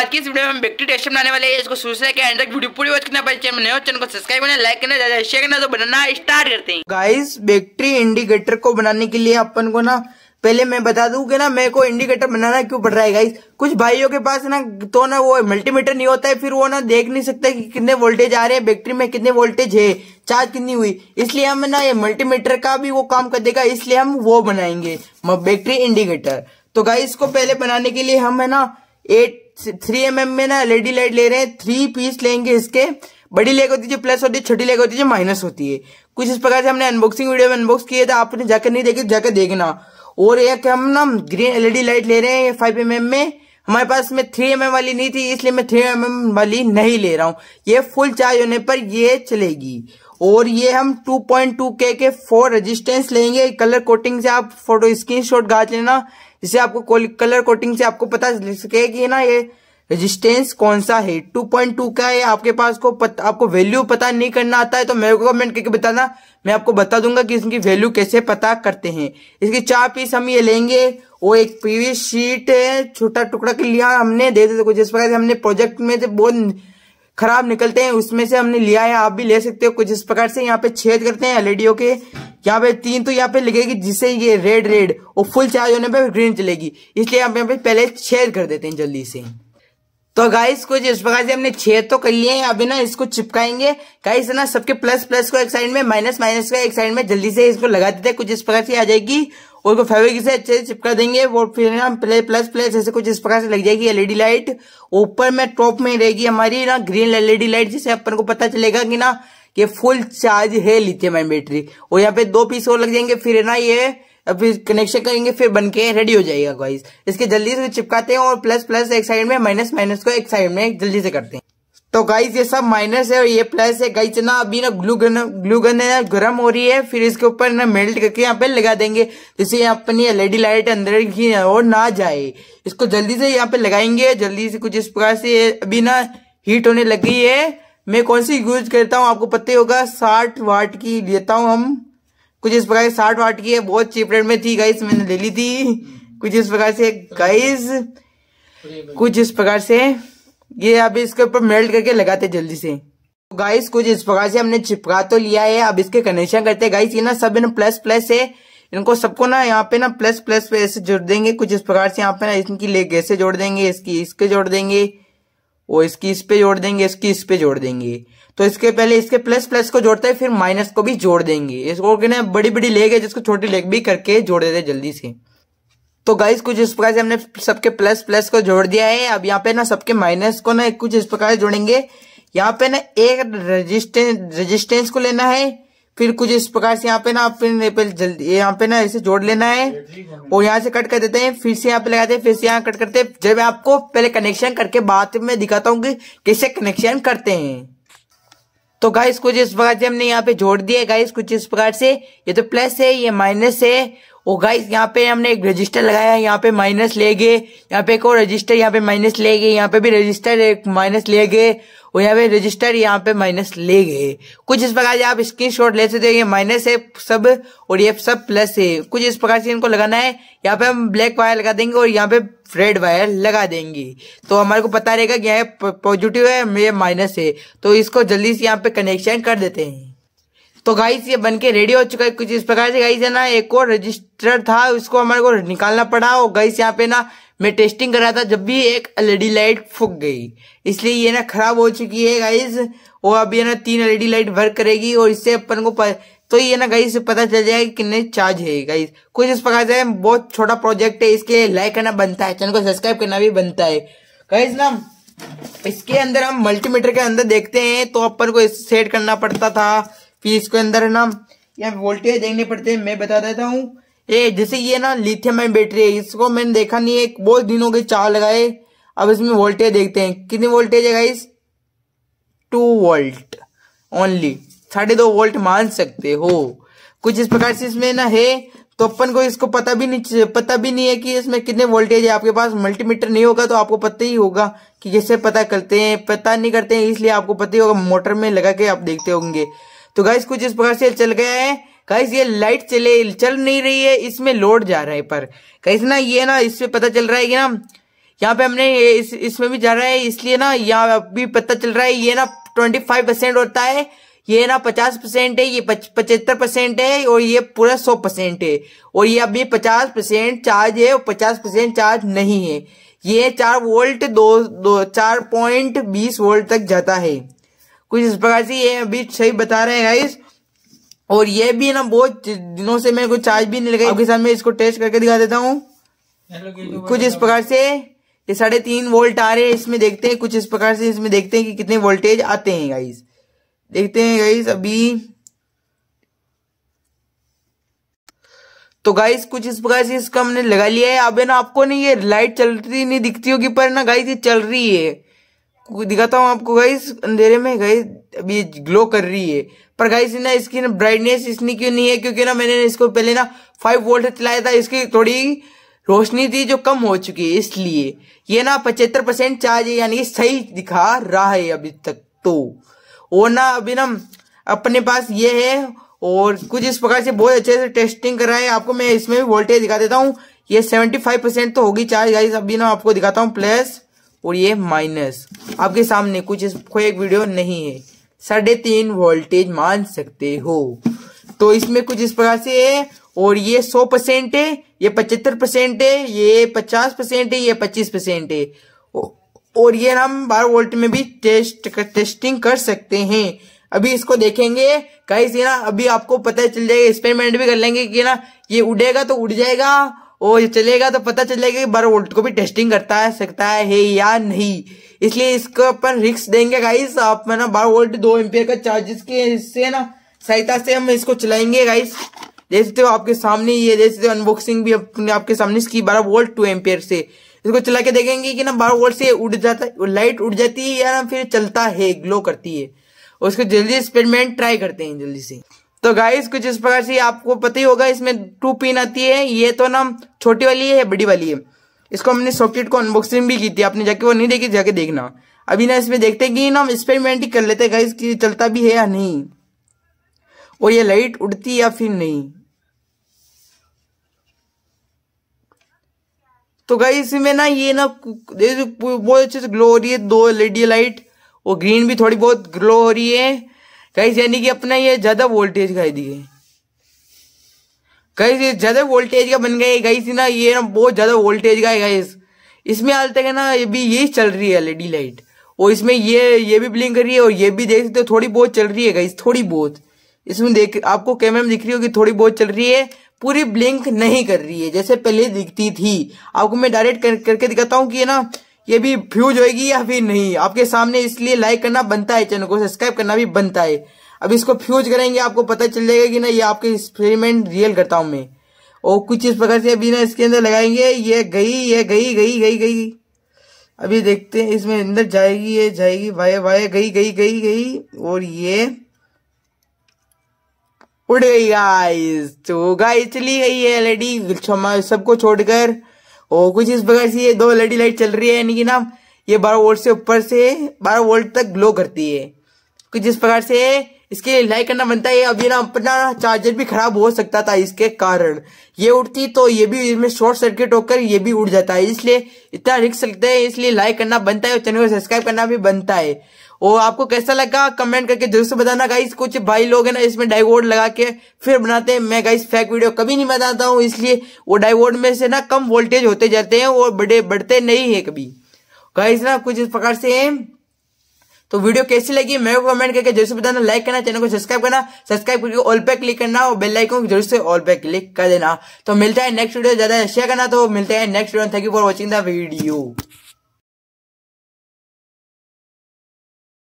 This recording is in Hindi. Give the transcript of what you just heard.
आज की इस वीडियो में हम व्यक्ति टेस्ट बनाने वाले हैं इसको शुरू से लेकर एंड तक वीडियो पूरी वॉच करना चैनल में नए चैनल को सब्सक्राइब करना लाइक करना ज्यादा शेयर करना तो बनाना स्टार्ट करते हैं गाइस बैक्ट्री इंडिकेटर को बनाने के लिए अपन को ना पहले मैं बता दूं कि ना मेरे को इंडिकेटर बनाना क्यों पड़ रहा है गाइस कुछ भाइयों के पास ना तो ना वो मल्टीमीटर नहीं होता है फिर वो ना देख नहीं सकते कि कितने वोल्टेज आ रहे हैं बैटरी में कितने वोल्टेज है चार्ज कितनी हुई इसलिए हम ना ये मल्टीमीटर का भी वो काम कर देगा इसलिए हम वो बनाएंगे बैटरी इंडिकेटर तो गाइस इसको पहले बनाने के लिए हम है ना एट थ्री एम mm में ना एलईडी लाइट e ले रहे हैं थ्री पीस लेंगे इसके बड़ी लेग होती है प्लस होती है छोटी लेग होती है माइनस होती है कुछ इस प्रकार से हमने अनबॉक्सिंग वीडियो में अनबॉक्स किया था आपने जाकर नहीं देखी तो जाकर देखना और एक हम ना ग्रीन एलईडी लाइट ले रहे हैं फाइव एम mm में हमारे पास में थ्री एम mm वाली नहीं थी इसलिए मैं थ्री एम mm वाली नहीं ले रहा हूँ ये फुल चार्ज होने पर ये चलेगी और ये हम 2.2 के के फोर रेजिस्टेंस लेंगे कलर कोटिंग से आप फोटो स्क्रीनशॉट गाज लेना जिससे आपको कलर कोटिंग से आपको पता चल सके कि ना ये रेजिस्टेंस कौन सा है 2.2 का है आपके पास को पत, आपको वैल्यू पता नहीं करना आता है तो मेरे को कमेंट करके बताना मैं आपको बता दूंगा कि इसकी वैल्यू कैसे पता करते हैं इसके चार पीस हम ये लेंगे वो एक पीवी शीट है छोटा टुकड़ा के लिया हमने दे देते कुछ इस प्रकार से हमने प्रोजेक्ट में से बहुत खराब निकलते हैं उसमें से हमने लिया है आप भी ले सकते हो कुछ इस प्रकार से यहाँ पे छेद करते हैं एलईडीओ के यहाँ पे तीन तो यहाँ पे लिखेगी जिससे ये रेड रेड और फुल चार्ज होने पे ग्रीन चलेगी इसलिए हम यहाँ पे पहले छेद कर देते हैं जल्दी से तो गाइस कुछ इस प्रकार से हमने छेद तो कर लिए हैं अभी ना इसको चिपकाएंगे गाइस ना सबके प्लस प्लस को एक साइड में माइनस माइनस का एक साइड में जल्दी से इसको लगा देते हैं कुछ इस प्रकार से आ जाएगी और को फेविक से अच्छे से चिपका देंगे वो फिर ना प्ले प्लस प्लस ऐसे कुछ इस प्रकार से लग जाएगी एलईडी लाइट ऊपर में टॉप में रहेगी हमारी ना ग्रीन एलईडी लाइट जिससे अपन को पता चलेगा कि ना कि फुल चार्ज है लिथियम आयन बैटरी और यहाँ पे दो पीस और लग जाएंगे फिर है ना ये फिर कनेक्शन करेंगे फिर बन के रेडी हो जाएगा गाइस इसके जल्दी से चिपकाते हैं और प्लस प्लस एक साइड में माइनस माइनस को एक साइड में जल्दी से करते हैं तो गाइस ये सब माइनस है और ये प्लस है गाइस ना अभी ना ग्लू गन ग्लू गन है गर्म हो रही है फिर इसके ऊपर ना मेल्ट करके यहाँ पे लगा देंगे जिससे अपनी एलईडी लाइट अंदर की और ना जाए इसको जल्दी से यहाँ पे लगाएंगे जल्दी से कुछ इस प्रकार से अभी ना हीट होने लगी है मैं कौन सी यूज करता हूँ आपको पता ही होगा साठ वाट की लेता हूँ हम कुछ इस प्रकार साठ वाट की है बहुत चीप रेट में थी गाइस मैंने ले ली थी कुछ इस प्रकार से गाइस कुछ इस प्रकार से ये अब इसके ऊपर मेल्ट करके लगाते जल्दी से तो गाइस कुछ इस प्रकार से हमने चिपका तो लिया है अब इसके कनेक्शन करते हैं गाइस ये ना सब ना प्लस प्लस है इनको सबको ना यहाँ पे ना प्लस प्लस पे ऐसे जोड़ देंगे कुछ इस प्रकार से यहाँ पे ना इनकी लेग ऐसे जोड़ देंगे इसकी इसके जोड़ देंगे वो इसकी इस पे जोड़ देंगे इसकी इस पे जोड़ देंगे तो इसके पहले इसके प्लस प्लस को जोड़ते हैं फिर माइनस को भी जोड़ देंगे इसको कहना बड़ी बड़ी लेग है जिसको छोटी लेग भी करके जोड़ देते जल्दी से तो गाइस कुछ इस प्रकार से हमने सबके प्लस प्लस को जोड़ दिया है अब यहाँ पे ना सबके माइनस को ना कुछ इस प्रकार से जोड़ेंगे यहाँ पे ना एक रजिस्टेंस रजिस्टेंस को लेना है फिर कुछ इस प्रकार से यहाँ पे ना फिर जल्दी यहाँ पे ना इसे जोड़ लेना है और यहाँ से कट कर देते हैं फिर से यहाँ पे लगाते हैं फिर से यहाँ कट करते हैं जब मैं आपको पहले कनेक्शन करके बाद में दिखाता हूँ कि कैसे कनेक्शन करते हैं तो गाइस कुछ इस प्रकार से हमने यहाँ पे जोड़ दिया गाइस कुछ इस प्रकार से ये तो प्लस है ये माइनस है और गाइस यहाँ पे हमने एक रजिस्टर लगाया यहाँ पे माइनस ले गए यहाँ पे एक और रजिस्टर यहाँ पे माइनस ले गए यहाँ पे भी रजिस्टर एक माइनस ले गए और यहाँ पे रजिस्टर यहाँ पे माइनस ले गए कुछ इस प्रकार से आप स्क्रीन शॉट ले सकते हो ये माइनस है सब और ये सब प्लस है कुछ इस प्रकार से इनको लगाना है यहाँ पे हम ब्लैक वायर लगा देंगे और यहाँ पे रेड वायर लगा देंगे तो हमारे को पता रहेगा कि यहाँ पॉजिटिव है ये माइनस है तो इसको जल्दी से यहाँ पे कनेक्शन कर देते हैं तो गाइस ये बन के रेडी हो चुका है कुछ इस प्रकार से गाइस है ना एक और रजिस्टर था उसको हमारे को निकालना पड़ा और गाइस यहाँ पे ना मैं टेस्टिंग कर रहा था जब भी एक एलईडी लाइट फूक गई इसलिए ये ना खराब हो चुकी है गाइज और अब ये ना तीन एलईडी लाइट वर्क करेगी और इससे अपन को पर... तो ये ना गाइज पता चल जाएगा कितने चार्ज है गाइज कुछ इस प्रकार से बहुत छोटा प्रोजेक्ट है इसके लाइक करना बनता है चैनल को सब्सक्राइब करना भी बनता है गाइज ना इसके अंदर हम मल्टीमीटर के अंदर देखते हैं तो अपन को सेट करना पड़ता था फिर इसके अंदर ना यहाँ वोल्टेज देखने पड़ते हैं मैं बता देता हूँ ये जैसे ये ना लिथियम आयन बैटरी है इसको मैंने देखा नहीं है बहुत दिन हो गए चार लगाए अब इसमें वोल्टेज देखते हैं कितनी वोल्टेज है गाइस टू वोल्ट ओनली साढ़े दो वोल्ट मान सकते हो कुछ इस प्रकार से इसमें ना है तो अपन को इसको पता भी नहीं पता भी नहीं है कि इसमें कितने वोल्टेज है आपके पास मल्टीमीटर नहीं होगा तो आपको पता ही होगा कि कैसे पता करते हैं पता नहीं करते हैं इसलिए आपको पता ही होगा मोटर में लगा के आप देखते होंगे तो गाइस कुछ इस प्रकार से चल गया है गाइस ये लाइट चले चल नहीं रही है इसमें लोड जा रहा है पर गाइस ना ये ना इससे पता चल रहा है कि ना यहाँ पे हमने इस इसमें भी जा रहा है इसलिए ना यहाँ भी पता चल रहा है ये ना ट्वेंटी फाइव परसेंट होता है ये ना पचास परसेंट है ये पचहत्तर परसेंट है और ये पूरा सौ परसेंट है और ये अभी पचास परसेंट चार्ज है और पचास परसेंट चार्ज नहीं है ये चार वोल्ट दो, दो चार पॉइंट बीस वोल्ट तक जाता है कुछ इस प्रकार से ये अभी सही बता रहे हैं गाइस और ये भी ना बहुत दिनों से मेरे को चार्ज भी नहीं लगा आपके साथ मैं इसको टेस्ट करके दिखा देता हूँ कुछ इस प्रकार से ये साढ़े तीन वोल्ट आ रहे हैं इसमें देखते हैं कुछ इस प्रकार से इसमें देखते हैं कि कितने वोल्टेज आते हैं गाइस देखते हैं गाइस अभी तो गाइस कुछ इस प्रकार से इसका हमने लगा लिया है अब ना आपको ना ये लाइट चलती नहीं दिखती होगी पर ना गाइस ये चल रही है दिखाता हूँ आपको गाइस अंधेरे में गाइस अभी ग्लो कर रही है पर गाइस ना इसकी ना ब्राइटनेस इसने क्यों नहीं है क्योंकि ना मैंने इसको पहले ना फाइव वोल्ट चलाया था इसकी थोड़ी रोशनी थी जो कम हो चुकी है इसलिए ये ना पचहत्तर परसेंट चार्ज है यानी सही दिखा रहा है अभी तक तो और ना अभी ना अपने पास ये है और कुछ इस प्रकार से बहुत अच्छे से टेस्टिंग कर रहा है आपको मैं इसमें भी वोल्टेज दिखा देता हूँ ये सेवेंटी फाइव परसेंट तो होगी चार्ज गाइस अभी ना आपको दिखाता हूँ प्लस और ये माइनस आपके सामने कुछ कोई एक वीडियो नहीं है साढ़े तीन वोल्टेज मान सकते हो तो इसमें कुछ इस प्रकार से है और ये सौ परसेंट है ये पचहत्तर परसेंट है ये पचास परसेंट है ये पच्चीस परसेंट है और ये हम बारह वोल्ट में भी टेस्ट कर, टेस्टिंग कर सकते हैं अभी इसको देखेंगे कहीं से ना अभी आपको पता चल जाएगा एक्सपेरिमेंट भी कर लेंगे कि ना ये उड़ेगा तो उड़ जाएगा ओ ये चलेगा तो पता चलेगा कि वोल्ट को भी टेस्टिंग करता है सकता है, है या नहीं इसलिए इसको अपन रिक्स देंगे गाइस आप में ना बारह दो एम्पियर का चार्जेस के इससे ना सहायता से हम इसको चलाएंगे गाइस देख सकते हो आपके सामने ये देख सकते हो अनबॉक्सिंग भी अपने आपके सामने इसकी बारह वोल्ट टू एम्पियर से इसको चला के देखेंगे कि ना बारह वोल्ट से उड़ जाता है लाइट उड़ जाती है या ना फिर चलता है ग्लो करती है उसको जल्दी एक्सपेरिमेंट ट्राई करते हैं जल्दी से तो गाइस कुछ इस प्रकार से आपको पता ही होगा इसमें टू पिन आती है ये तो ना छोटी वाली है बड़ी वाली है इसको हमने सॉकेट को अनबॉक्सिंग भी की थी आपने जाके वो नहीं देखी जाके देखना अभी ना इसमें देखते हैं कि ना हम एक्सपेरिमेंट ही कर लेते हैं गाइस कि चलता भी है या नहीं और ये लाइट उड़ती या फिर नहीं तो गाइस इसमें ना ये ना बहुत अच्छे से ग्लो हो रही है दो एलईडी लाइट और ग्रीन भी थोड़ी बहुत ग्लो हो रही है कहीं यानी कि अपना ये ज़्यादा वोल्टेज का दिए कहीं ज़्यादा वोल्टेज का बन गया कहीं ना ये ना बहुत ज़्यादा वोल्टेज का है गाइस इसमें हाल तक है ना ये भी यही चल रही है एलईडी लाइट और इसमें ये ये भी ब्लिंक कर रही है और ये भी देख सकते हो थोड़ी बहुत चल रही है गाइस थोड़ी बहुत इसमें देख आपको कैमरे में दिख रही होगी थोड़ी बहुत चल रही है पूरी ब्लिंक नहीं कर रही है जैसे पहले दिखती थी आपको मैं डायरेक्ट कर, करके दिखाता हूँ कि ना ये भी फ्यूज होएगी या फिर नहीं आपके सामने इसलिए लाइक करना बनता है चैनल को सब्सक्राइब करना भी बनता है अब इसको फ्यूज करेंगे आपको पता चल जाएगा कि ना ये आपके एक्सपेरिमेंट रियल करता हूं मैं और कुछ इस प्रकार से अभी ना इसके अंदर लगाएंगे ये गई ये गई गई गई गई अभी देखते हैं इसमें अंदर जाएगी ये जाएगी वाय वाय गई गई गई गई और ये उड़ गई गाइस तो गाइस चली गई है लेडी सबको छोड़कर और कुछ इस प्रकार से ये दो एलईडी लाइट चल रही है यानी कि ना ये बारह वोल्ट से ऊपर से बारह वोल्ट तक ग्लो करती है कुछ इस प्रकार से इसके लिए लाइक करना बनता है अभी ना अपना चार्जर भी खराब हो सकता था इसके कारण ये उड़ती तो ये भी इसमें शॉर्ट सर्किट होकर ये भी उड़ जाता है इसलिए इतना रिक्स लगता है इसलिए लाइक करना बनता है और चैनल को सब्सक्राइब करना भी बनता है और आपको कैसा लगा कमेंट करके जरूर से बताना गाइस कुछ भाई लोग है ना इसमें डाइवोर्ड लगा के फिर बनाते हैं मैं गाइस फेक वीडियो कभी नहीं बनाता हूँ इसलिए वो डाइवोर्ड में से ना कम वोल्टेज होते जाते हैं और बड़े बढ़ते नहीं है कभी गाइस ना कुछ इस प्रकार से तो वीडियो कैसी लगी मेरे को कमेंट करके जरूर से बताना लाइक करना चैनल को सब्सक्राइब करना सब्सक्राइब करके ऑल पे क्लिक करना और बेल आइकन जरूर से ऑल पे क्लिक कर देना तो मिलता है नेक्स्ट वीडियो ज्यादा शेयर करना तो मिलते हैं next video thank you for watching the video